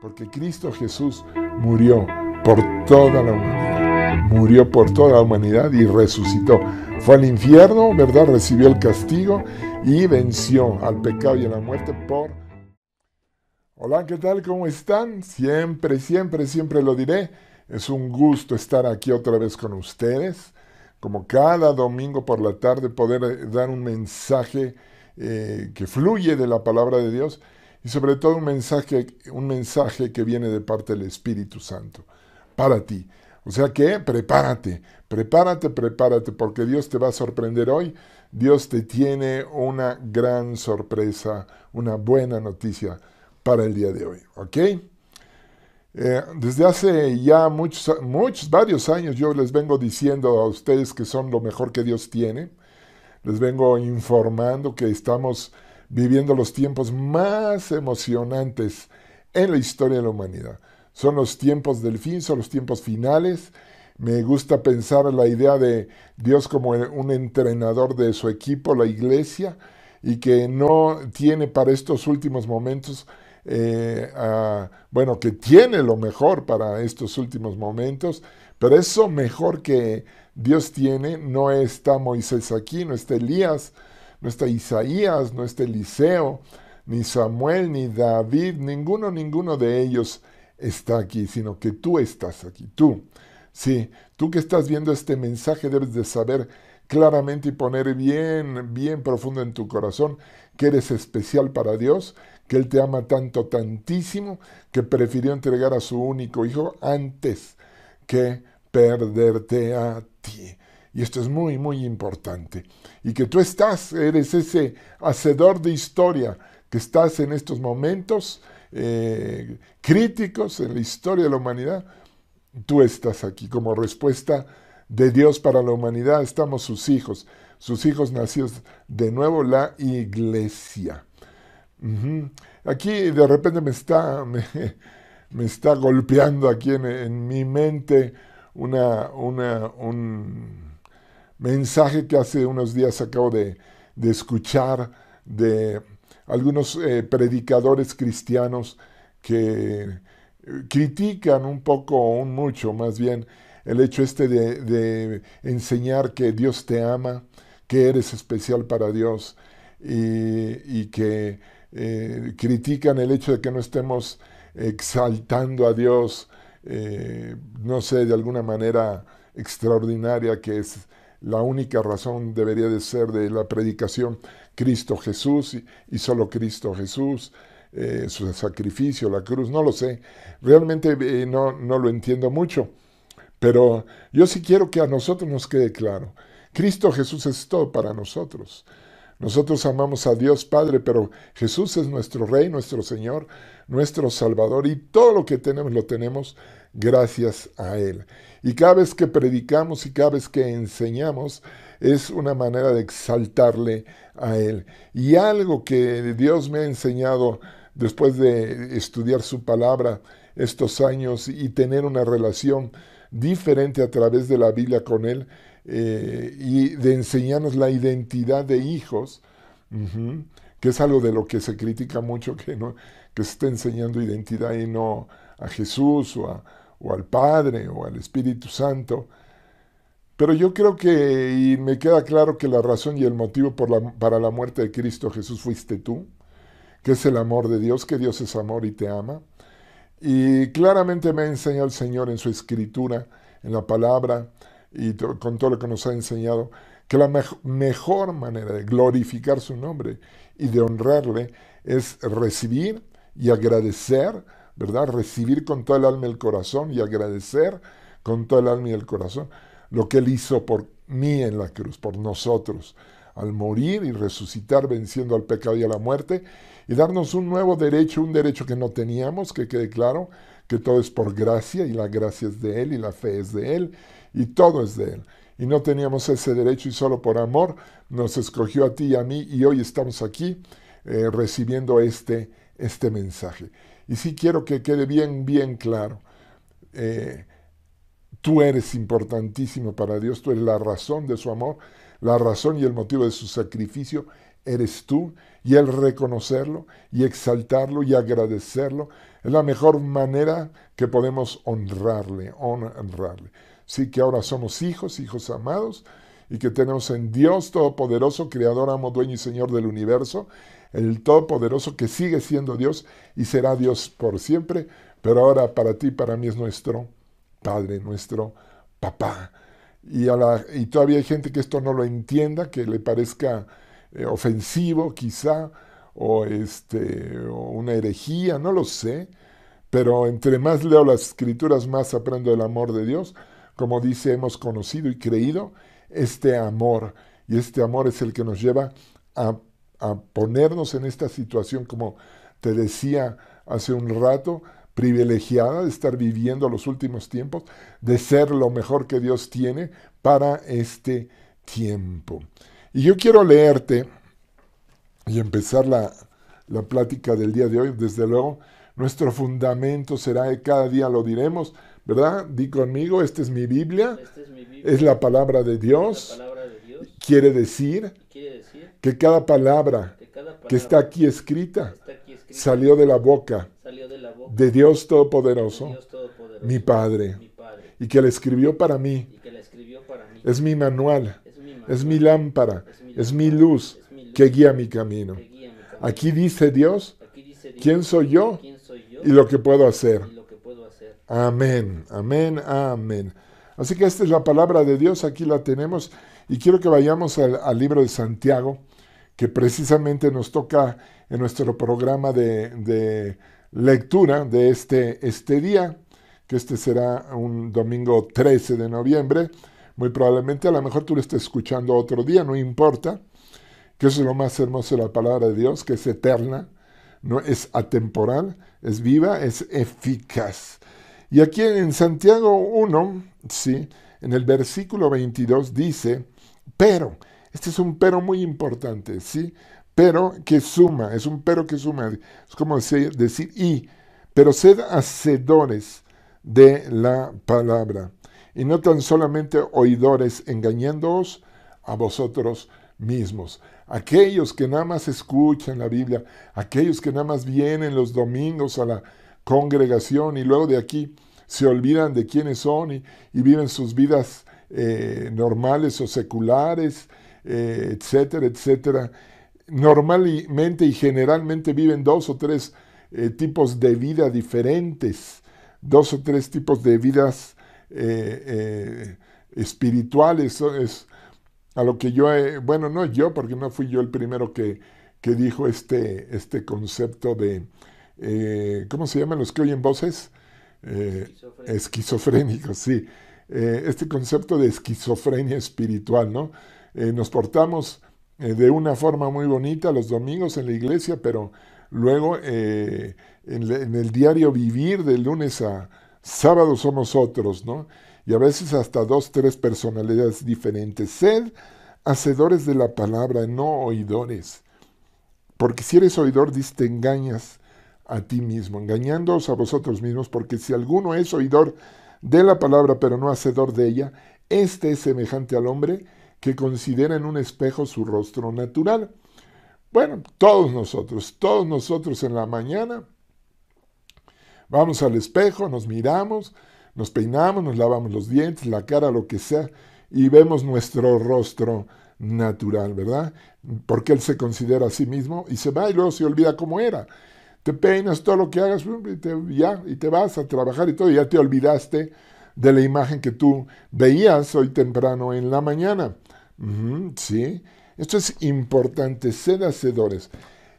Porque Cristo Jesús murió por toda la humanidad. Murió por toda la humanidad y resucitó. Fue al infierno, ¿verdad? Recibió el castigo y venció al pecado y a la muerte por... Hola, ¿qué tal? ¿Cómo están? Siempre, siempre, siempre lo diré. Es un gusto estar aquí otra vez con ustedes. Como cada domingo por la tarde poder eh, dar un mensaje eh, que fluye de la palabra de Dios y sobre todo un mensaje, un mensaje que viene de parte del Espíritu Santo para ti. O sea que prepárate, prepárate, prepárate, porque Dios te va a sorprender hoy. Dios te tiene una gran sorpresa, una buena noticia para el día de hoy. ¿Ok? Eh, desde hace ya muchos, muchos, varios años yo les vengo diciendo a ustedes que son lo mejor que Dios tiene. Les vengo informando que estamos viviendo los tiempos más emocionantes en la historia de la humanidad. Son los tiempos del fin, son los tiempos finales. Me gusta pensar la idea de Dios como un entrenador de su equipo, la iglesia, y que no tiene para estos últimos momentos, eh, bueno, que tiene lo mejor para estos últimos momentos, pero eso mejor que Dios tiene no está Moisés aquí, no está Elías, no está Isaías, no está Eliseo, ni Samuel, ni David, ninguno, ninguno de ellos está aquí, sino que tú estás aquí, tú. Sí, tú que estás viendo este mensaje debes de saber claramente y poner bien, bien profundo en tu corazón que eres especial para Dios, que Él te ama tanto, tantísimo, que prefirió entregar a su único hijo antes que perderte a ti y esto es muy, muy importante, y que tú estás, eres ese hacedor de historia que estás en estos momentos eh, críticos en la historia de la humanidad, tú estás aquí como respuesta de Dios para la humanidad, estamos sus hijos, sus hijos nacidos de nuevo, la iglesia. Aquí de repente me está, está golpeando aquí en, mi mente una, una, un, mensaje que hace unos días acabo de, escuchar de algunos eh, predicadores cristianos que eh, critican un poco o mucho más bien el hecho este de, enseñar que Dios te ama, que eres especial para Dios y, que eh, critican el hecho de que no estemos exaltando a Dios, no sé, de alguna manera extraordinaria que es la única razón debería de ser de la predicación Cristo Jesús y, solo Cristo Jesús, eh, su sacrificio, la cruz, no lo sé. Realmente eh, no, no lo entiendo mucho, pero yo sí quiero que a nosotros nos quede claro. Cristo Jesús es todo para nosotros. Nosotros amamos a Dios Padre, pero Jesús es nuestro Rey, nuestro Señor, nuestro Salvador y todo lo que tenemos lo tenemos gracias a Él. Y cada vez que predicamos y cada vez que enseñamos es una manera de exaltarle a Él. Y algo que Dios me ha enseñado después de estudiar su palabra estos años y tener una relación diferente a través de la Biblia con Él eh, y de enseñarnos la identidad de hijos, que es algo de lo que se critica mucho, que, no, que se está enseñando identidad y no a Jesús o a, o al Padre o al Espíritu Santo. Pero yo creo que, y me queda claro que la razón y el motivo para la muerte de Cristo Jesús fuiste tú, que es el amor de Dios, que Dios es amor y te ama. Y claramente me ha enseñado el Señor en su escritura, en la palabra y con todo lo que nos ha enseñado, que la mejor manera de glorificar su nombre y de honrarle es recibir y agradecer ¿verdad? Recibir con todo el alma y el corazón y agradecer con todo el alma y el corazón lo que Él hizo por mí en la cruz, por nosotros, al morir y resucitar venciendo al pecado y a la muerte y darnos un nuevo derecho, un derecho que no teníamos, que quede claro, que todo es por gracia y la gracia es de Él y la fe es de Él y todo es de Él. Y no teníamos ese derecho y solo por amor nos escogió a ti y a mí y hoy estamos aquí eh, recibiendo este, este mensaje. Y sí quiero que quede bien, bien claro. Eh, tú eres importantísimo para Dios, tú eres la razón de su amor, la razón y el motivo de su sacrificio eres tú y el reconocerlo y exaltarlo y agradecerlo es la mejor manera que podemos honrarle, honrarle. Sí que ahora somos hijos, hijos amados y que tenemos en Dios Todopoderoso, Creador, Amo, Dueño y Señor del universo el Todopoderoso que sigue siendo Dios y será Dios por siempre, pero ahora para ti, para mí es nuestro Padre, nuestro Papá. Y, todavía hay gente que esto no lo entienda, que le parezca eh, ofensivo quizá, o, este, o una herejía, no lo sé, pero entre más leo las escrituras, más aprendo el amor de Dios. Como dice, hemos conocido y creído este amor, y este amor es el que nos lleva a a ponernos en esta situación, como te decía hace un rato, privilegiada de estar viviendo los últimos tiempos, de ser lo mejor que Dios tiene para este tiempo. Y yo quiero leerte y empezar la, plática del día de hoy. Desde luego, nuestro fundamento será de cada día, lo diremos, ¿verdad? Di conmigo, esta es mi Biblia, es, la palabra de Dios. quiere decir que cada palabra, que, está aquí escrita, salió de la boca, de, Dios Todopoderoso, mi, Padre, y, que la escribió para mí. Es mi manual, es mi, lámpara, es mi, luz, que, guía mi camino. Aquí dice Dios, ¿quién, soy yo, Y lo que puedo hacer. Amén, amén, amén. Así que esta es la palabra de Dios, aquí la tenemos. Y quiero que vayamos al libro de Santiago, que precisamente nos toca en nuestro programa de, lectura de este, este día, que este será un domingo 13 de noviembre. Muy probablemente a lo mejor tú lo estés escuchando otro día, no importa, que eso es lo más hermoso de la palabra de Dios, que es eterna, no es atemporal, es viva, es eficaz. Y aquí en Santiago 1, sí, en el versículo 22 dice, pero este es un pero muy importante, ¿sí? Pero que suma, es un pero que suma. Es como decir y, pero sed hacedores de la palabra y no tan solamente oidores engañándoos a vosotros mismos. Aquellos que nada más escuchan la Biblia, aquellos que nada más vienen los domingos a la congregación y luego de aquí se olvidan de quiénes son y, viven sus vidas eh, normales o seculares eh, etcétera, etcétera. Normalmente y generalmente viven dos o tres eh, tipos de vida diferentes, dos o tres tipos de vidas eh, espirituales. es a lo que yo, bueno, no yo, porque no fui yo el primero que, que dijo este, este concepto de, ¿cómo se llaman los que oyen voces? Esquizofrénicos, sí. este concepto de esquizofrenia espiritual, ¿no? Eh, nos portamos eh, de una forma muy bonita los domingos en la iglesia, pero luego eh, en, el diario vivir de lunes a sábado somos otros, ¿no? Y a veces hasta dos, tres personalidades diferentes. Sed hacedores de la palabra, no oidores. Porque si eres oidor, diste te engañas a ti mismo, engañándoos a vosotros mismos, porque si alguno es oidor de la palabra, pero no hacedor de ella, este es semejante al hombre que considera en un espejo su rostro natural. Bueno, todos nosotros, todos nosotros en la mañana vamos al espejo, nos miramos, nos peinamos, nos lavamos los dientes, la cara, lo que sea, y vemos nuestro rostro natural, ¿verdad? Porque él se considera a sí mismo y se va y luego se olvida cómo era. Te peinas todo lo que hagas y te, ya, y te vas a trabajar y todo, y ya te olvidaste de la imagen que tú veías hoy temprano en la mañana. Sí, esto es importante, ser hacedores.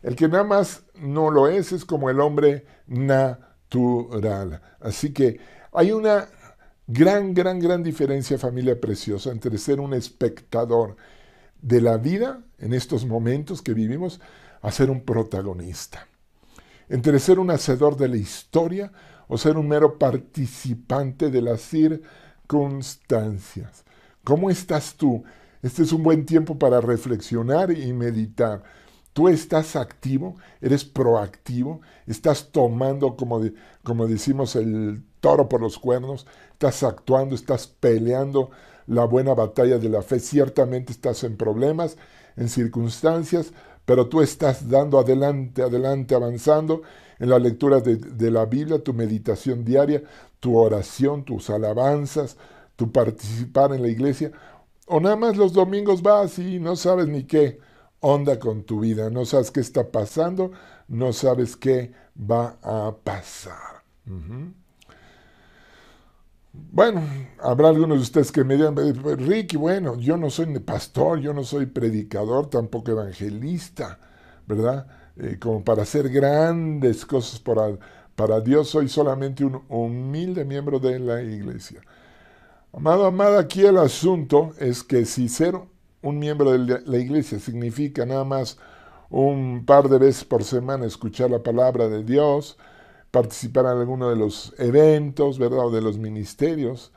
El que nada más no lo es es como el hombre natural. Así que hay una gran, gran, gran diferencia, familia preciosa, entre ser un espectador de la vida en estos momentos que vivimos a ser un protagonista. Entre ser un hacedor de la historia o ser un mero participante de las circunstancias. ¿Cómo estás tú este es un buen tiempo para reflexionar y meditar. Tú estás activo, eres proactivo, estás tomando, como, como decimos, el toro por los cuernos, estás actuando, estás peleando la buena batalla de la fe. Ciertamente estás en problemas, en circunstancias, pero tú estás dando adelante, adelante, avanzando en la lectura de, la Biblia, tu meditación diaria, tu oración, tus alabanzas, tu participar en la iglesia. O nada más los domingos vas y no sabes ni qué onda con tu vida, no sabes qué está pasando, no sabes qué va a pasar. Bueno, habrá algunos de ustedes que me digan, Ricky, bueno, yo no soy pastor, yo no soy predicador, tampoco evangelista, ¿verdad? Eh, como para hacer grandes cosas para, para Dios, soy solamente un humilde miembro de la iglesia. Amado, amada, aquí el asunto es que si ser un miembro de la iglesia significa nada más un par de veces por semana escuchar la palabra de Dios, participar en alguno de los eventos, ¿verdad? O de los ministerios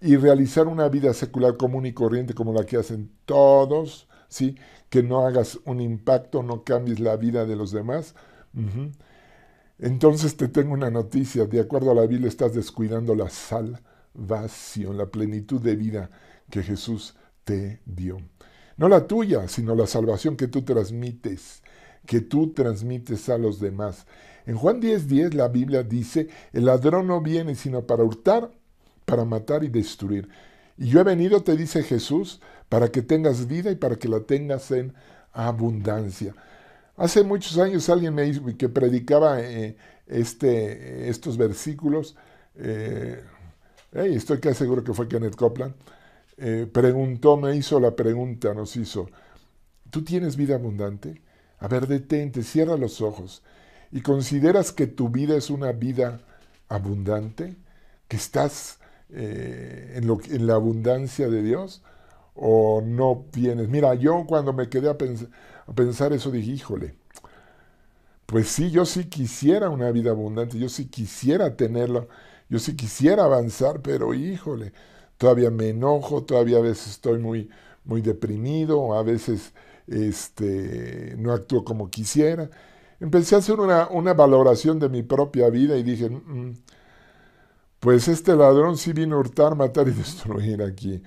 y realizar una vida secular común y corriente como la que hacen todos, ¿sí? Que no hagas un impacto, no cambies la vida de los demás. Entonces te tengo una noticia, de acuerdo a la Biblia estás descuidando la sal salvación, la plenitud de vida que Jesús te dio. No la tuya, sino la salvación que tú transmites, que tú transmites a los demás. En Juan 10:10 10, la Biblia dice, el ladrón no viene sino para hurtar, para matar y destruir. Y yo he venido, te dice Jesús, para que tengas vida y para que la tengas en abundancia. Hace muchos años alguien me hizo, que predicaba eh, este, estos versículos, eh, estoy casi seguro que fue Kenneth Copeland, eh, preguntó, me hizo la pregunta, nos hizo, ¿tú tienes vida abundante? A ver, detente, cierra los ojos y consideras que tu vida es una vida abundante, que estás eh, en, la abundancia de Dios o no tienes. Mira, yo cuando me quedé a, a pensar eso dije, híjole, pues sí, yo sí quisiera una vida abundante, yo sí quisiera tenerla yo sí quisiera avanzar, pero híjole, todavía me enojo, todavía a veces estoy muy, muy deprimido, a veces este, no actúo como quisiera. Empecé a hacer una, valoración de mi propia vida y dije, mm, pues este ladrón sí vino a hurtar, matar y destruir aquí.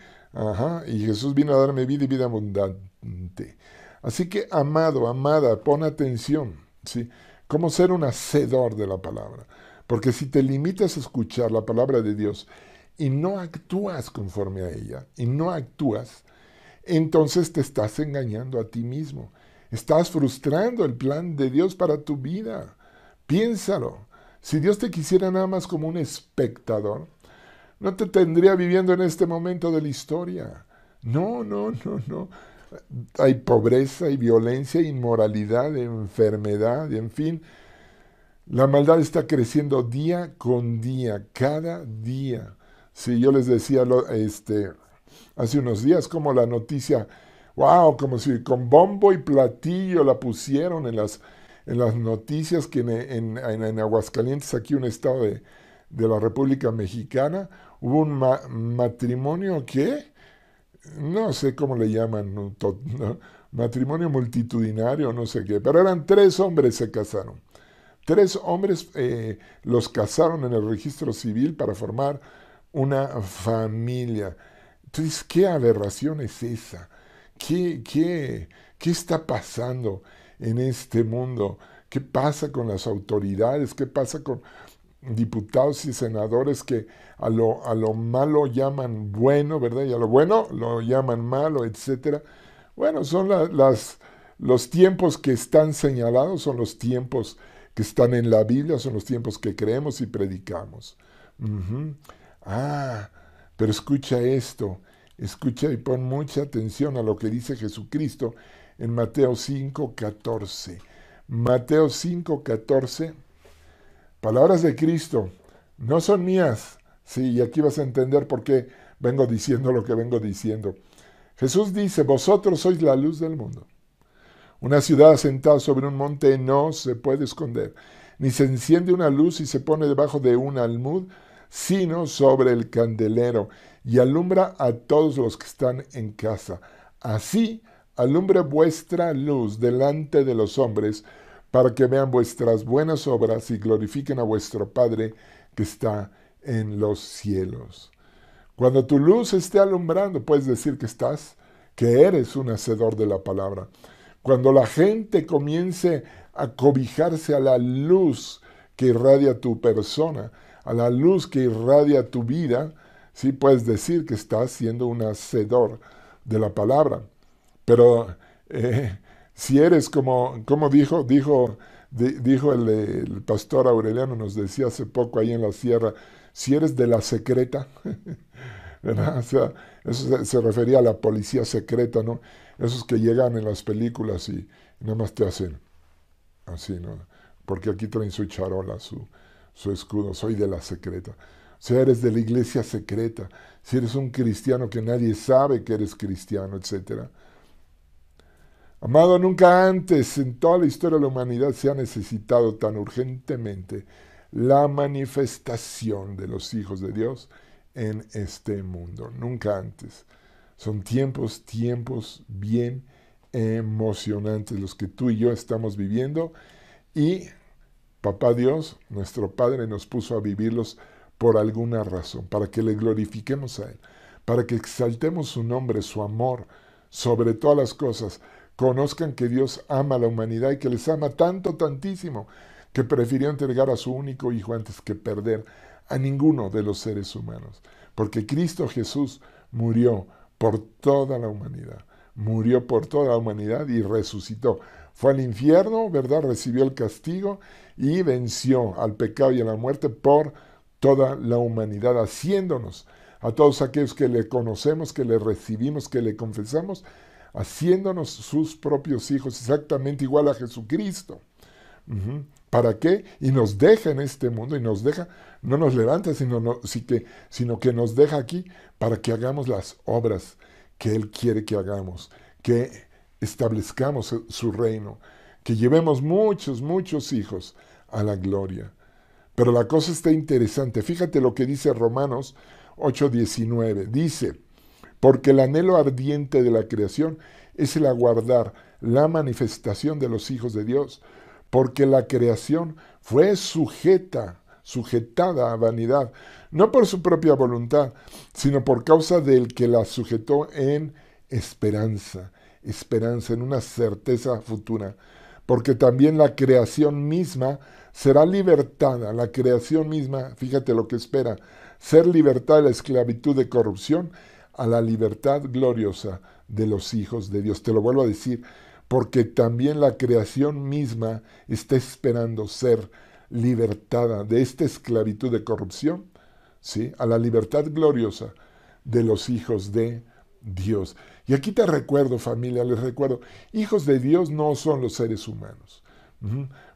y Jesús vino a darme vida y vida abundante. Así que, amado, amada, pon atención, ¿sí? Cómo ser un hacedor de la palabra. Porque si te limitas a escuchar la palabra de Dios y no actúas conforme a ella, y no actúas, entonces te estás engañando a ti mismo. Estás frustrando el plan de Dios para tu vida. Piénsalo. Si Dios te quisiera nada más como un espectador, no te tendría viviendo en este momento de la historia. No, no, no, no. Hay pobreza, hay violencia, inmoralidad, enfermedad, en fin. La maldad está creciendo día con día, cada día. Si yo les decía este, hace unos días como la noticia, wow, como si con bombo y platillo la pusieron en las, en las noticias que en, Aguascalientes, aquí un estado de, la República Mexicana, hubo un matrimonio que, no sé cómo le llaman, matrimonio multitudinario, no sé qué, pero eran tres hombres se casaron. Tres hombres eh, los casaron en el registro civil para formar una familia. Entonces, ¿qué aberración es esa? ¿Qué, qué, está pasando en este mundo? ¿Qué pasa con las autoridades? ¿Qué pasa con diputados y senadores que a lo, a lo malo llaman bueno, ¿verdad? Y a lo bueno lo llaman malo, etcétera. Bueno, son las, los tiempos que están señalados, son los tiempos que están en la Biblia son los tiempos que creemos y predicamos. Ah, pero escucha esto, escucha y pon mucha atención a lo que dice Jesucristo en Mateo 5, 14. Mateo 5, 14, palabras de Cristo, no son mías. Sí, y aquí vas a entender por qué vengo diciendo lo que vengo diciendo. Jesús dice, vosotros sois la luz del mundo. Una ciudad asentada sobre un monte no se puede esconder, ni se enciende una luz y se pone debajo de un almud, sino sobre el candelero, y alumbra a todos los que están en casa. Así alumbre vuestra luz delante de los hombres, para que vean vuestras buenas obras y glorifiquen a vuestro Padre que está en los cielos. Cuando tu luz esté alumbrando, puedes decir que estás, que eres un hacedor de la palabra. Cuando la gente comience a cobijarse a la luz que irradia tu persona, a la luz que irradia tu vida, sí puedes decir que estás siendo un hacedor de la palabra. Pero eh, si eres como, como dijo, dijo, dijo el, pastor Aureliano, nos decía hace poco ahí en la sierra, si eres de la secreta, O sea, eso se, refería a la policía secreta, ¿no? esos que llegan en las películas y, nada más te hacen así, ¿no? Porque aquí traen su charola, su, escudo, soy de la secreta. Si eres de la iglesia secreta. Si eres un cristiano que nadie sabe que eres cristiano, etc. Amado, nunca antes en toda la historia de la humanidad se ha necesitado tan urgentemente la manifestación de los hijos de Dios en este mundo. Nunca antes. Son tiempos, tiempos bien emocionantes los que tú y yo estamos viviendo y Papá Dios, nuestro Padre, nos puso a vivirlos por alguna razón, para que le glorifiquemos a Él, para que exaltemos su nombre, su amor, sobre todas las cosas, conozcan que Dios ama a la humanidad y que les ama tanto, tantísimo, que prefirió entregar a su único Hijo antes que perder a ninguno de los seres humanos, porque Cristo Jesús murió por toda la humanidad. Murió por toda la humanidad y resucitó. Fue al infierno, ¿verdad? Recibió el castigo y venció al pecado y a la muerte por toda la humanidad, haciéndonos a todos aquellos que le conocemos, que le recibimos, que le confesamos, haciéndonos sus propios hijos, exactamente igual a Jesucristo. ¿Para qué? Y nos deja en este mundo y nos deja, no nos levanta, sino, que, sino que nos deja aquí para que hagamos las obras que Él quiere que hagamos, que establezcamos su reino, que llevemos muchos, muchos hijos a la gloria. Pero la cosa está interesante. Fíjate lo que dice Romanos 8:19. Dice, porque el anhelo ardiente de la creación es el aguardar la manifestación de los hijos de Dios porque la creación fue sujeta, sujetada a vanidad, no por su propia voluntad, sino por causa del que la sujetó en esperanza, esperanza, en una certeza futura, porque también la creación misma será libertada, la creación misma, fíjate lo que espera, ser libertada de la esclavitud de corrupción a la libertad gloriosa de los hijos de Dios. Te lo vuelvo a decir, porque también la creación misma está esperando ser libertada de esta esclavitud de corrupción, ¿sí? a la libertad gloriosa de los hijos de Dios. Y aquí te recuerdo, familia, les recuerdo, hijos de Dios no son los seres humanos.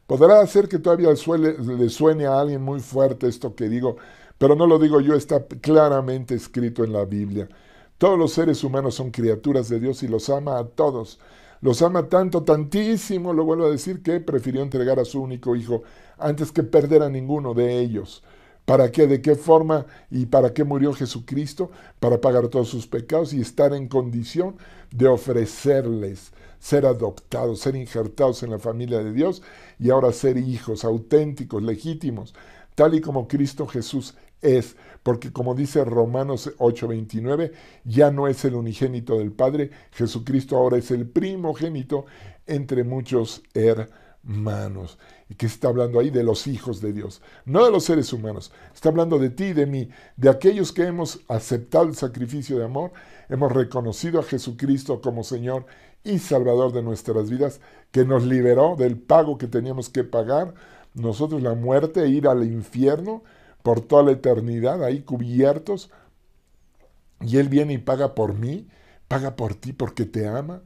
Podrá hacer que todavía le suene a alguien muy fuerte esto que digo, pero no lo digo yo, está claramente escrito en la Biblia. Todos los seres humanos son criaturas de Dios y los ama a todos los ama tanto, tantísimo, lo vuelvo a decir, que prefirió entregar a su único hijo antes que perder a ninguno de ellos. ¿Para qué? ¿De qué forma? ¿Y para qué murió Jesucristo? Para pagar todos sus pecados y estar en condición de ofrecerles ser adoptados, ser injertados en la familia de Dios y ahora ser hijos auténticos, legítimos, tal y como Cristo Jesús es, porque como dice Romanos 8:29, ya no es el unigénito del Padre, Jesucristo ahora es el primogénito entre muchos hermanos. ¿Y qué está hablando ahí? De los hijos de Dios, no de los seres humanos. Está hablando de ti y de mí, de aquellos que hemos aceptado el sacrificio de amor, hemos reconocido a Jesucristo como Señor y Salvador de nuestras vidas, que nos liberó del pago que teníamos que pagar nosotros la muerte, ir al infierno por toda la eternidad, ahí cubiertos, y Él viene y paga por mí, paga por ti porque te ama,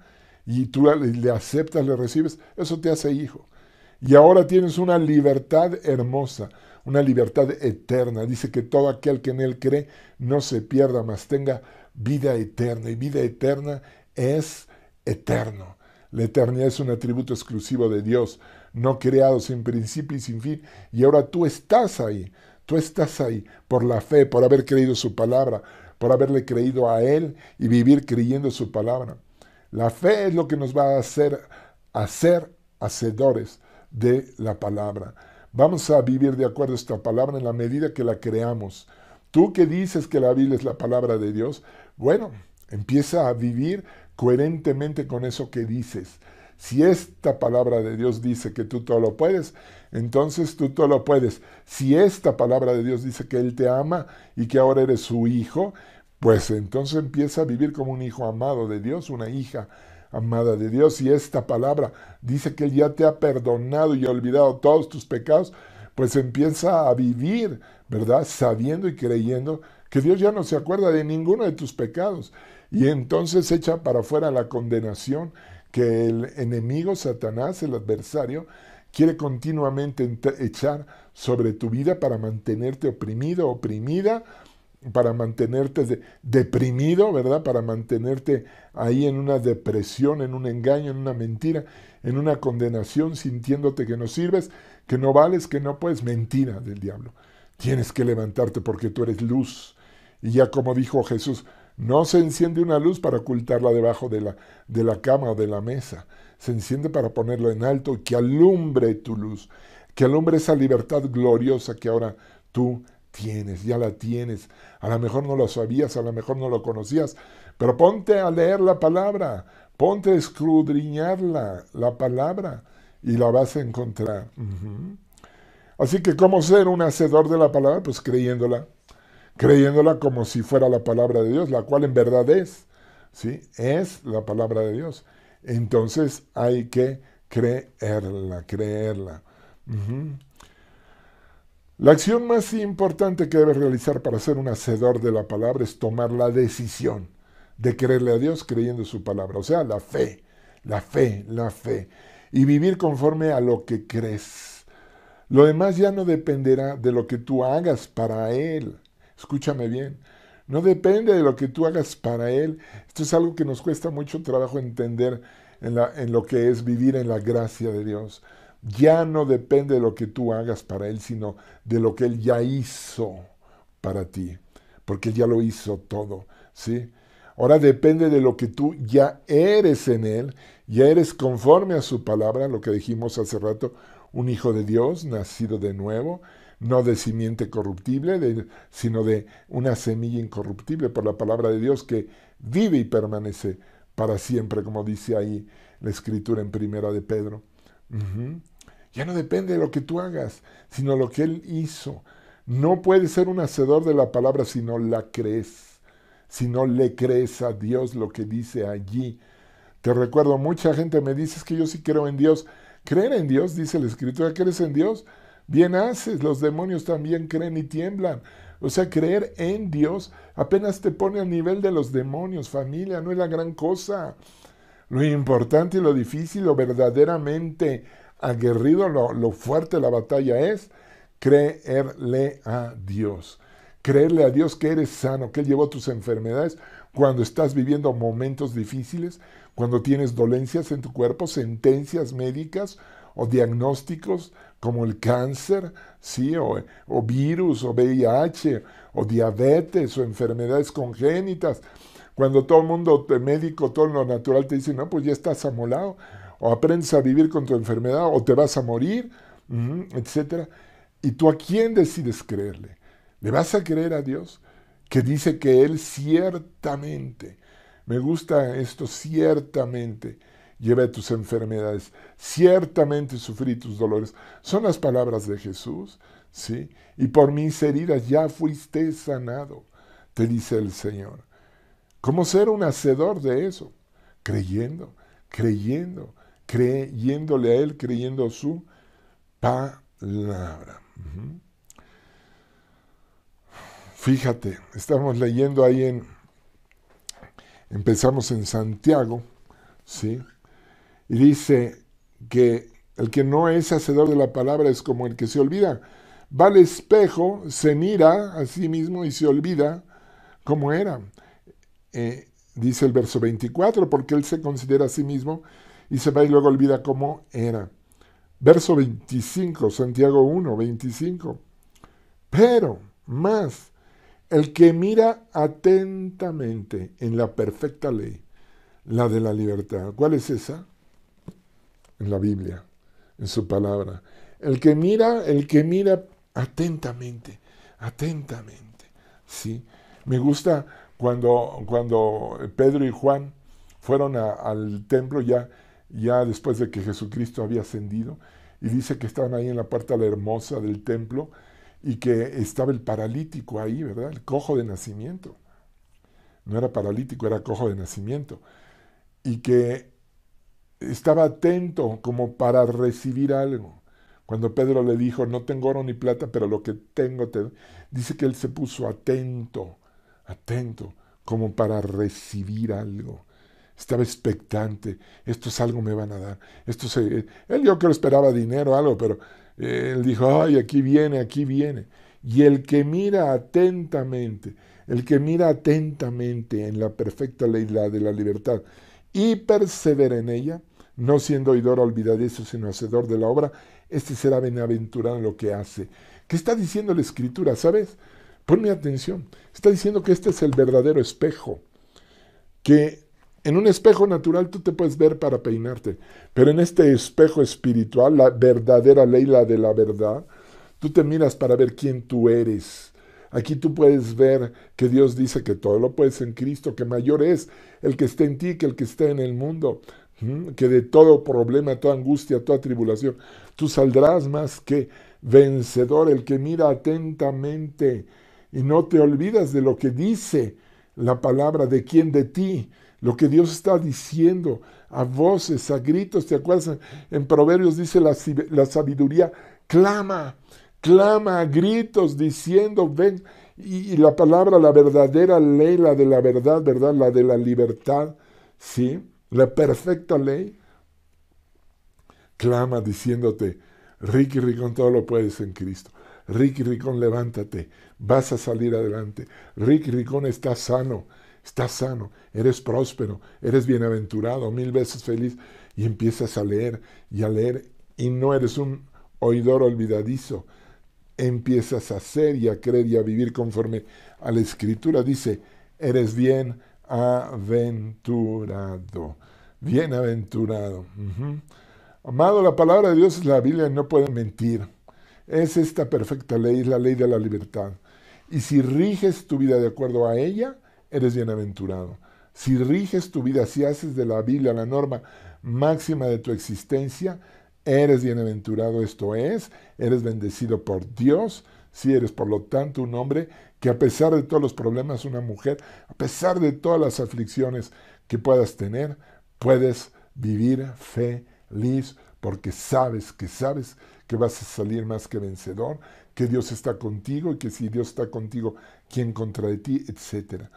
y tú le aceptas, le recibes, eso te hace hijo. Y ahora tienes una libertad hermosa, una libertad eterna. Dice que todo aquel que en Él cree no se pierda, mas tenga vida eterna. Y vida eterna es eterno. La eternidad es un atributo exclusivo de Dios no creado, sin principio y sin fin, y ahora tú estás ahí, tú estás ahí por la fe, por haber creído su palabra, por haberle creído a Él y vivir creyendo su palabra. La fe es lo que nos va a hacer hacer hacedores de la palabra. Vamos a vivir de acuerdo a esta palabra en la medida que la creamos. Tú que dices que la Biblia es la palabra de Dios, bueno, empieza a vivir coherentemente con eso que dices. Si esta palabra de Dios dice que tú todo lo puedes, entonces tú todo lo puedes. Si esta palabra de Dios dice que Él te ama y que ahora eres su hijo, pues entonces empieza a vivir como un hijo amado de Dios, una hija amada de Dios. Si esta palabra dice que Él ya te ha perdonado y ha olvidado todos tus pecados, pues empieza a vivir, ¿verdad? Sabiendo y creyendo que Dios ya no se acuerda de ninguno de tus pecados. Y entonces echa para afuera la condenación que el enemigo Satanás, el adversario, quiere continuamente echar sobre tu vida para mantenerte oprimido, oprimida, para mantenerte de deprimido, ¿verdad? Para mantenerte ahí en una depresión, en un engaño, en una mentira, en una condenación, sintiéndote que no sirves, que no vales, que no puedes. Mentira del diablo. Tienes que levantarte porque tú eres luz. Y ya como dijo Jesús, no se enciende una luz para ocultarla debajo de la, de la cama o de la mesa. Se enciende para ponerlo en alto y que alumbre tu luz, que alumbre esa libertad gloriosa que ahora tú tienes, ya la tienes. A lo mejor no lo sabías, a lo mejor no lo conocías, pero ponte a leer la palabra, ponte a escudriñarla, la palabra, y la vas a encontrar. Así que, ¿cómo ser un hacedor de la palabra? Pues creyéndola, creyéndola como si fuera la palabra de Dios, la cual en verdad es, ¿sí? Es la palabra de Dios. Entonces hay que creerla, creerla. La acción más importante que debes realizar para ser un hacedor de la palabra es tomar la decisión de creerle a Dios creyendo su palabra, o sea, la fe, la fe, la fe, y vivir conforme a lo que crees. Lo demás ya no dependerá de lo que tú hagas para Él. Escúchame bien. No depende de lo que tú hagas para Él. Esto es algo que nos cuesta mucho trabajo entender en, lo que es vivir en la gracia de Dios. Ya no depende de lo que tú hagas para Él, sino de lo que Él ya hizo para ti, porque Él ya lo hizo todo, ¿sí? Ahora depende de lo que tú ya eres en Él, ya eres conforme a su palabra, lo que dijimos hace rato, un hijo de Dios, nacido de nuevo, no de simiente corruptible, sino de una semilla incorruptible por la palabra de Dios que vive y permanece para siempre, como dice ahí la escritura en primera de Pedro. Ya no depende de lo que tú hagas, sino lo que Él hizo. No puedes ser un hacedor de la palabra si no la crees, si no le crees a Dios lo que dice allí. Te recuerdo, mucha gente me dice que yo sí creo en Dios. Creer en Dios, dice la escritura, crees en Dios, Bien haces, los demonios también creen y tiemblan. O sea, creer en Dios apenas te pone a nivel de los demonios, familia, no es la gran cosa. Lo importante y lo difícil, lo verdaderamente aguerrido, lo, fuerte de la batalla es creerle a Dios. Creerle a Dios que eres sano, que Él llevó tus enfermedades cuando estás viviendo momentos difíciles, cuando tienes dolencias en tu cuerpo, sentencias médicas o diagnósticos como el cáncer, o, virus, o VIH, o diabetes, o enfermedades congénitas. Cuando todo el mundo, médico, todo lo natural te dice, no, pues ya estás amolado, o aprendes a vivir con tu enfermedad, o te vas a morir, etc. ¿Y tú a quién decides creerle? ¿Le vas a creer a Dios? Que dice que Él ciertamente, me gusta esto ciertamente, llevé tus enfermedades, ciertamente sufrí tus dolores. Son las palabras de Jesús, ¿sí? Y por mis heridas ya fuiste sanado, te dice el Señor. ¿Cómo ser un hacedor de eso? Creyendo, creyendo, creyéndole a Él, creyendo su palabra. Fíjate, estamos leyendo ahí en, empezamos en Santiago, ¿sí? Y dice que el que no es hacedor de la palabra es como el que se olvida. Va al espejo, se mira a sí mismo y se olvida cómo era. Eh, dice el verso 24, porque él se considera a sí mismo y se va y luego olvida cómo era. Verso 25, Santiago 1, 25. Pero más, el que mira atentamente en la perfecta ley, la de la libertad, ¿cuál es esa? en la Biblia, en su palabra. El que mira, el que mira atentamente, atentamente. ¿sí? Me gusta cuando, cuando Pedro y Juan fueron al templo ya, ya después de que Jesucristo había ascendido, y dice que estaban ahí en la puerta la hermosa del templo y que estaba el paralítico ahí, ¿verdad? El cojo de nacimiento. No era paralítico, era cojo de nacimiento. Y que estaba atento como para recibir algo. Cuando Pedro le dijo, no tengo oro ni plata, pero lo que tengo te Dice que él se puso atento, atento, como para recibir algo. Estaba expectante, esto es algo me van a dar. Esto eh". Él yo creo esperaba dinero algo, pero eh, él dijo, ay, aquí viene, aquí viene. Y el que mira atentamente, el que mira atentamente en la perfecta ley la de la libertad y persevera en ella, no siendo oidor olvidadizo, sino hacedor de la obra, este será bienaventurado en lo que hace. ¿Qué está diciendo la escritura? ¿Sabes? Ponme atención. Está diciendo que este es el verdadero espejo. Que en un espejo natural tú te puedes ver para peinarte, pero en este espejo espiritual, la verdadera ley, la de la verdad, tú te miras para ver quién tú eres Aquí tú puedes ver que Dios dice que todo lo puedes en Cristo, que mayor es el que está en ti que el que está en el mundo, que de todo problema, toda angustia, toda tribulación, tú saldrás más que vencedor, el que mira atentamente y no te olvidas de lo que dice la palabra, de quién de ti, lo que Dios está diciendo a voces, a gritos, ¿te acuerdas? En Proverbios dice la sabiduría clama clama a gritos diciendo, ven, y, la palabra, la verdadera ley, la de la verdad, ¿verdad? La de la libertad, ¿sí? La perfecta ley, clama diciéndote, Ricky Ricón, todo lo puedes en Cristo. Ricky Ricón, levántate, vas a salir adelante. Ricky Ricón está sano, estás sano, eres próspero, eres bienaventurado, mil veces feliz. Y empiezas a leer y a leer y no eres un oidor olvidadizo, empiezas a hacer y a creer y a vivir conforme a la escritura. Dice, eres bienaventurado, bienaventurado. Amado, la palabra de Dios es la Biblia no puede mentir. Es esta perfecta ley, es la ley de la libertad. Y si riges tu vida de acuerdo a ella, eres bienaventurado. Si riges tu vida, si haces de la Biblia la norma máxima de tu existencia, Eres bienaventurado, esto es, eres bendecido por Dios, si eres por lo tanto un hombre que a pesar de todos los problemas, una mujer, a pesar de todas las aflicciones que puedas tener, puedes vivir feliz porque sabes que sabes que vas a salir más que vencedor, que Dios está contigo y que si Dios está contigo, ¿quién contra de ti? Etcétera.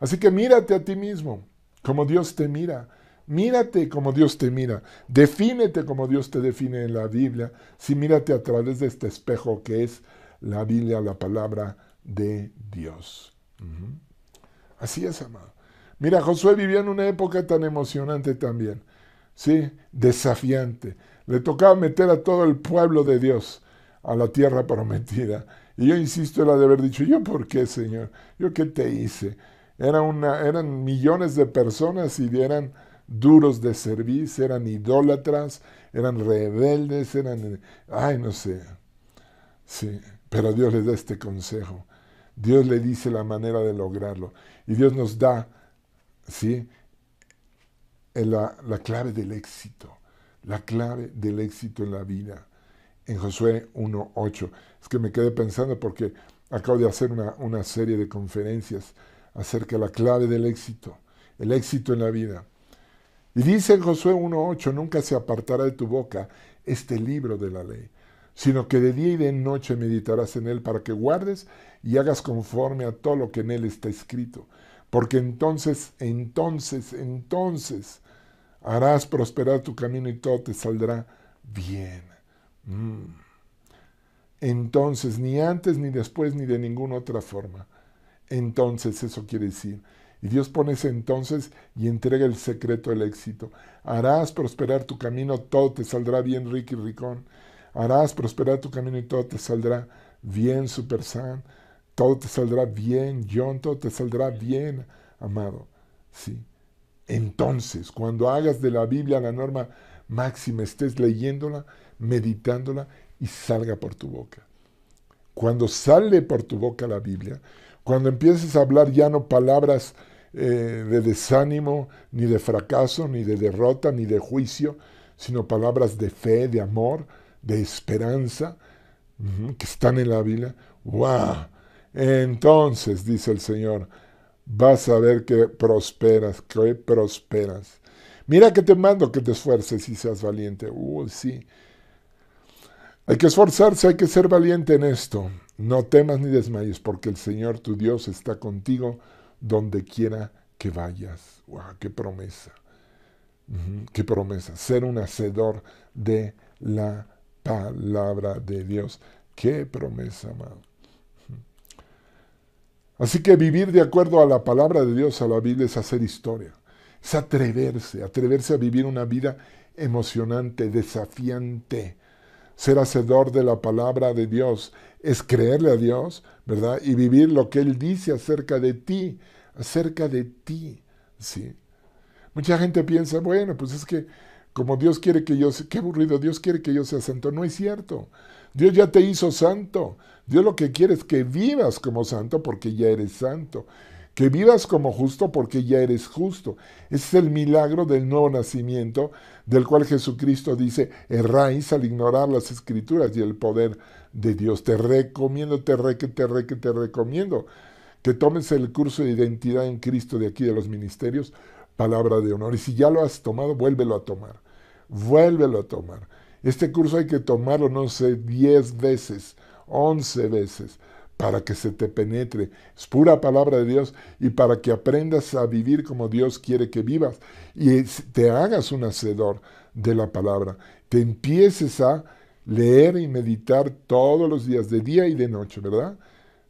Así que mírate a ti mismo, como Dios te mira Mírate como Dios te mira, defínete como Dios te define en la Biblia, si mírate a través de este espejo que es la Biblia, la palabra de Dios. Así es, amado. Mira, Josué vivía en una época tan emocionante también, ¿sí? Desafiante. Le tocaba meter a todo el pueblo de Dios a la tierra prometida. Y yo insisto, en la de haber dicho, ¿yo por qué, Señor? ¿Yo qué te hice? Era eran millones de personas y eran duros de servicio, eran idólatras, eran rebeldes, eran... Ay, no sé. Sí, pero Dios les da este consejo. Dios le dice la manera de lograrlo. Y Dios nos da, ¿sí? La, la clave del éxito. La clave del éxito en la vida. En Josué 1.8. Es que me quedé pensando porque acabo de hacer una serie de conferencias acerca de la clave del éxito. El éxito en la vida. Y dice en Josué 1.8, nunca se apartará de tu boca este libro de la ley, sino que de día y de noche meditarás en él para que guardes y hagas conforme a todo lo que en él está escrito. Porque entonces, entonces, entonces harás prosperar tu camino y todo te saldrá bien. Mm. Entonces, ni antes, ni después, ni de ninguna otra forma. Entonces, eso quiere decir y Dios pone ese entonces y entrega el secreto del éxito. Harás prosperar tu camino, todo te saldrá bien rico y ricón. Harás prosperar tu camino y todo te saldrá bien, Super San. Todo te saldrá bien, John, todo te saldrá bien, amado. Sí. Entonces, cuando hagas de la Biblia la norma máxima, estés leyéndola, meditándola y salga por tu boca. Cuando sale por tu boca la Biblia, cuando empieces a hablar ya no palabras eh, de desánimo, ni de fracaso, ni de derrota, ni de juicio, sino palabras de fe, de amor, de esperanza, que están en la Biblia. ¡Wow! Entonces, dice el Señor, vas a ver que prosperas, que prosperas. Mira que te mando que te esfuerces y seas valiente. sí. Hay que esforzarse, hay que ser valiente en esto. No temas ni desmayes, porque el Señor tu Dios está contigo donde quiera que vayas. ¡Wow! ¡Qué promesa! ¡Qué promesa! Ser un hacedor de la palabra de Dios. ¡Qué promesa, amado! Así que vivir de acuerdo a la palabra de Dios, a la Biblia, es hacer historia. Es atreverse, atreverse a vivir una vida emocionante, desafiante. Ser hacedor de la palabra de Dios es creerle a Dios, ¿verdad? Y vivir lo que Él dice acerca de ti, acerca de ti, ¿sí? Mucha gente piensa, bueno, pues es que como Dios quiere que yo, qué aburrido, Dios quiere que yo sea santo. No es cierto. Dios ya te hizo santo. Dios lo que quiere es que vivas como santo porque ya eres santo. Que vivas como justo porque ya eres justo. Ese es el milagro del nuevo nacimiento del cual Jesucristo dice, erráis al ignorar las escrituras y el poder de Dios. Te recomiendo, te re, que te re, que te recomiendo que tomes el curso de identidad en Cristo de aquí de los ministerios, palabra de honor. Y si ya lo has tomado, vuélvelo a tomar. Vuélvelo a tomar. Este curso hay que tomarlo, no sé, 10 veces, 11 veces, para que se te penetre. Es pura palabra de Dios y para que aprendas a vivir como Dios quiere que vivas y te hagas un hacedor de la palabra. Te empieces a leer y meditar todos los días, de día y de noche, ¿verdad?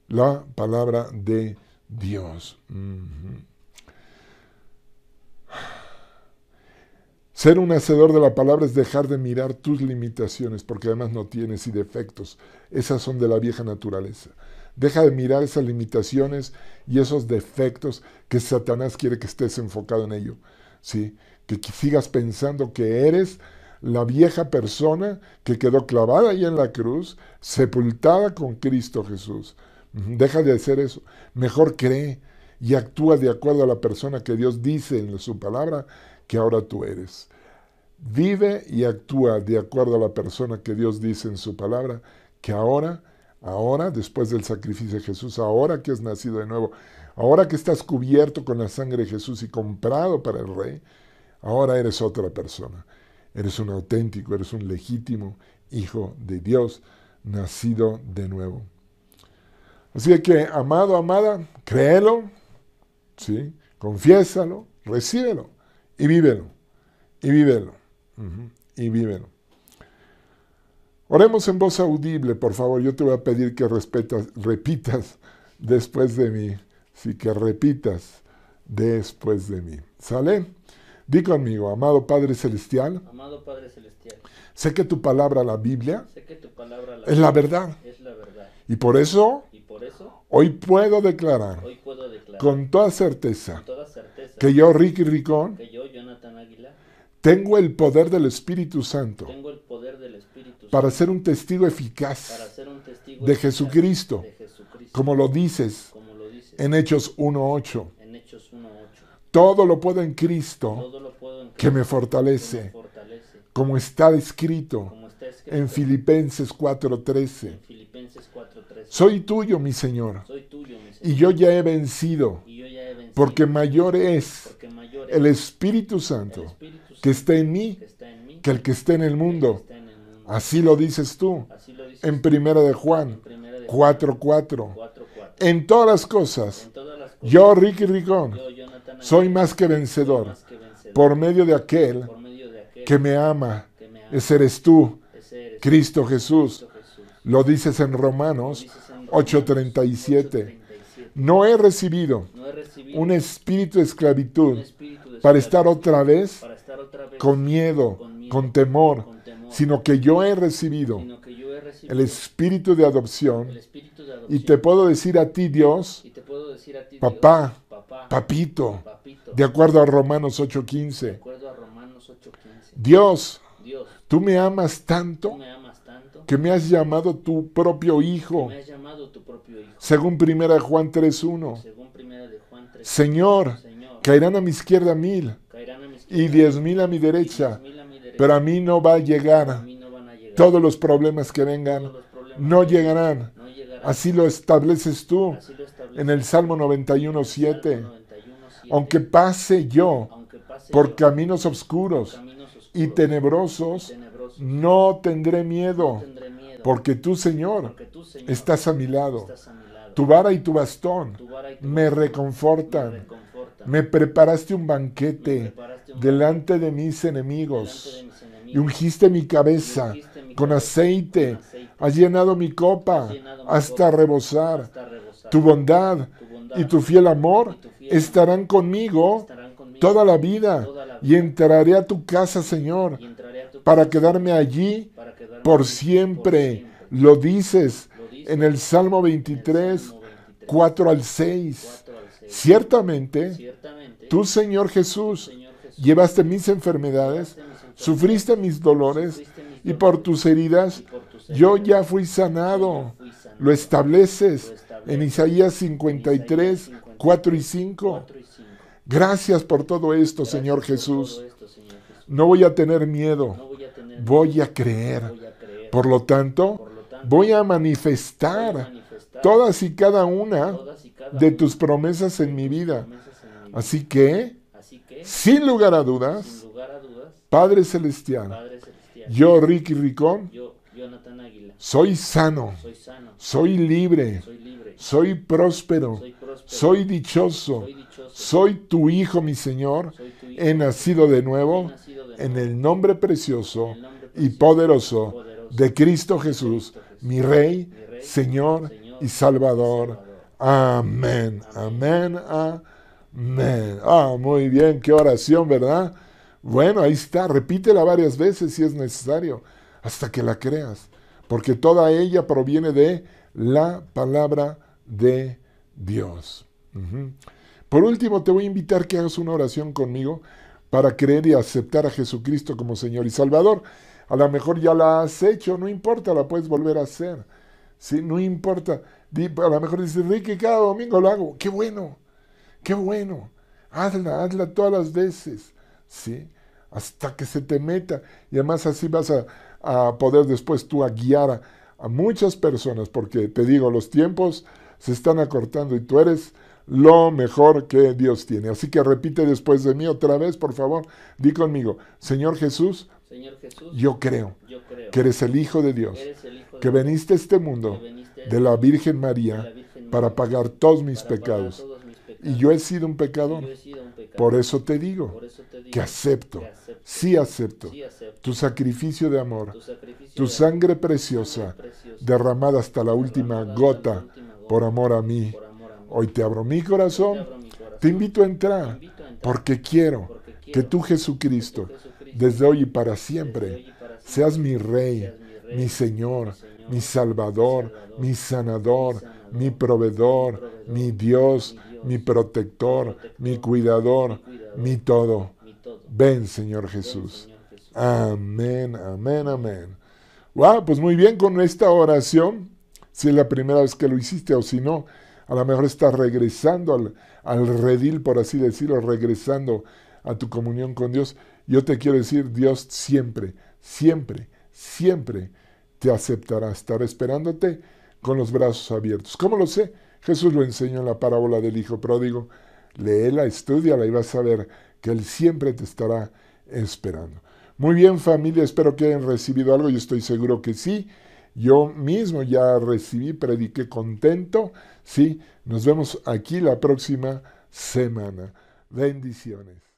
La palabra de Dios. Ser un hacedor de la palabra es dejar de mirar tus limitaciones, porque además no tienes y defectos. Esas son de la vieja naturaleza. Deja de mirar esas limitaciones y esos defectos que Satanás quiere que estés enfocado en ello. ¿sí? Que sigas pensando que eres la vieja persona que quedó clavada ahí en la cruz, sepultada con Cristo Jesús. Deja de hacer eso. Mejor cree y actúa de acuerdo a la persona que Dios dice en su palabra que ahora tú eres. Vive y actúa de acuerdo a la persona que Dios dice en su palabra que ahora, ahora, después del sacrificio de Jesús, ahora que has nacido de nuevo, ahora que estás cubierto con la sangre de Jesús y comprado para el Rey, ahora eres otra persona. Eres un auténtico, eres un legítimo hijo de Dios, nacido de nuevo. Así que, amado, amada, créelo, ¿sí? confiésalo, recíbelo y vívelo, y vívelo, y vívelo. Oremos en voz audible, por favor. Yo te voy a pedir que respetas, repitas después de mí. Sí, que repitas después de mí. ¿Sale? Di conmigo, amado Padre Celestial. Sé que tu palabra, la Biblia, es, la verdad. Y por eso, hoy, puedo declarar, con, toda certeza, que yo, Ricky Ricón, tengo el poder del Espíritu Santo. para ser un testigo eficaz, de, Jesucristo, como lo dices, como lo dices en Hechos 1.8. Todo lo puedo en Cristo, que, me fortalece, como está escrito, en Filipenses 4:13. Soy tuyo, mi Señor, Y, yo ya he vencido, porque mayor es, el, Espíritu Santo, que está en mí, que, el que está en el mundo. Así lo dices tú en Primera de Juan 4:4 en todas las cosas. yo, Ricky Ricón, soy más que vencedor, por, medio de aquel, que me ama. Ese eres tú, Cristo, Jesús. Lo dices en Romanos, 8:37. No he recibido, no he recibido un, espíritu de esclavitud para estar otra vez, con miedo, con temor, sino que yo he recibido el espíritu de adopción. Y te puedo decir a ti, Dios, papá, papito, de acuerdo a Romanos 8:15. Dios, tú me amas tanto que me has llamado tu propio hijo. Según 1 Juan 3:1. Señor, caerán a mi izquierda mil y diez mil a mi derecha, pero a mí no va a llegar todos los problemas que vengan no llegarán. Así lo estableces tú en el Salmo 91, Aunque pase yo por caminos oscuros y tenebrosos, no tendré miedo, porque tú, Señor, estás a mi lado. Tu vara y tu bastón me reconfortan. Me preparaste un banquete delante de mis enemigos y ungiste mi cabeza con aceite, has llenado mi copa hasta rebosar. Tu bondad y tu fiel amor estarán conmigo toda la vida y entraré a tu casa, Señor, para quedarme allí por siempre. Lo dices en el Salmo 23, 4 al 6. Ciertamente, tú, Señor Jesús, llevaste mis enfermedades, sufriste mis dolores, y por tus heridas yo ya fui sanado. Lo estableces en Isaías 53, 4 y 5. Gracias por todo esto, Señor Jesús. No voy a tener miedo, voy a creer. Por lo tanto, voy a manifestar todas y cada una de tus promesas en mi vida. Así que, sin lugar a dudas, Padre Celestial, yo, Ricky Ricón. Soy sano. Soy, libre. Soy próspero. Soy, dichoso. Soy tu hijo, mi Señor. He, nacido de nuevo, en el nombre precioso, y poderoso, de Cristo Jesús, mi, Rey, Señor, y Salvador. Amén. Amén. Amén. Ah, muy bien, qué oración, ¿verdad? Bueno, ahí está, repítela varias veces si es necesario, hasta que la creas, porque toda ella proviene de la palabra de Dios. Por último, te voy a invitar que hagas una oración conmigo para creer y aceptar a Jesucristo como Señor y Salvador. A lo mejor ya la has hecho, no importa, la puedes volver a hacer. Si No importa. A lo mejor dices, Ricky, cada domingo lo hago. ¡Qué bueno! ¡Qué bueno! Hazla, hazla todas las veces. ¿sí? Hasta que se te meta. Y además así vas a, poder después tú a guiar a, muchas personas, porque te digo, los tiempos se están acortando y tú eres lo mejor que Dios tiene. Así que repite después de mí otra vez, por favor, di conmigo, Señor Jesús, yo, creo que eres el Hijo de Dios, que, veniste a este mundo de la Virgen María para pagar todos mis pecados. Y yo he sido un pecador. Por eso te digo, que, acepto, sí acepto, tu sacrificio de amor, tu, sangre preciosa, derramada hasta la última gota, por, amor a mí. Hoy te abro mi corazón, te, invito, a entrar, porque quiero, que tú Jesucristo, desde hoy y para siempre, seas mi rey, mi, Señor, mi Salvador, mi sanador, mi proveedor mi Dios, mi protector, mi cuidador, mi todo. Ven, Señor Jesús. Amén, amén, amén. Wow, pues muy bien con esta oración. Si es la primera vez que lo hiciste o si no, a lo mejor estás regresando al, al redil, por así decirlo, regresando a tu comunión con Dios. Yo te quiero decir, Dios siempre, siempre, siempre te aceptará. Estará esperándote con los brazos abiertos. ¿Cómo lo sé? Jesús lo enseñó en la parábola del Hijo Pródigo. Léela, estudiala y vas a ver que Él siempre te estará esperando. Muy bien familia, espero que hayan recibido algo, yo estoy seguro que sí. Yo mismo ya recibí, prediqué contento. Sí, nos vemos aquí la próxima semana. Bendiciones.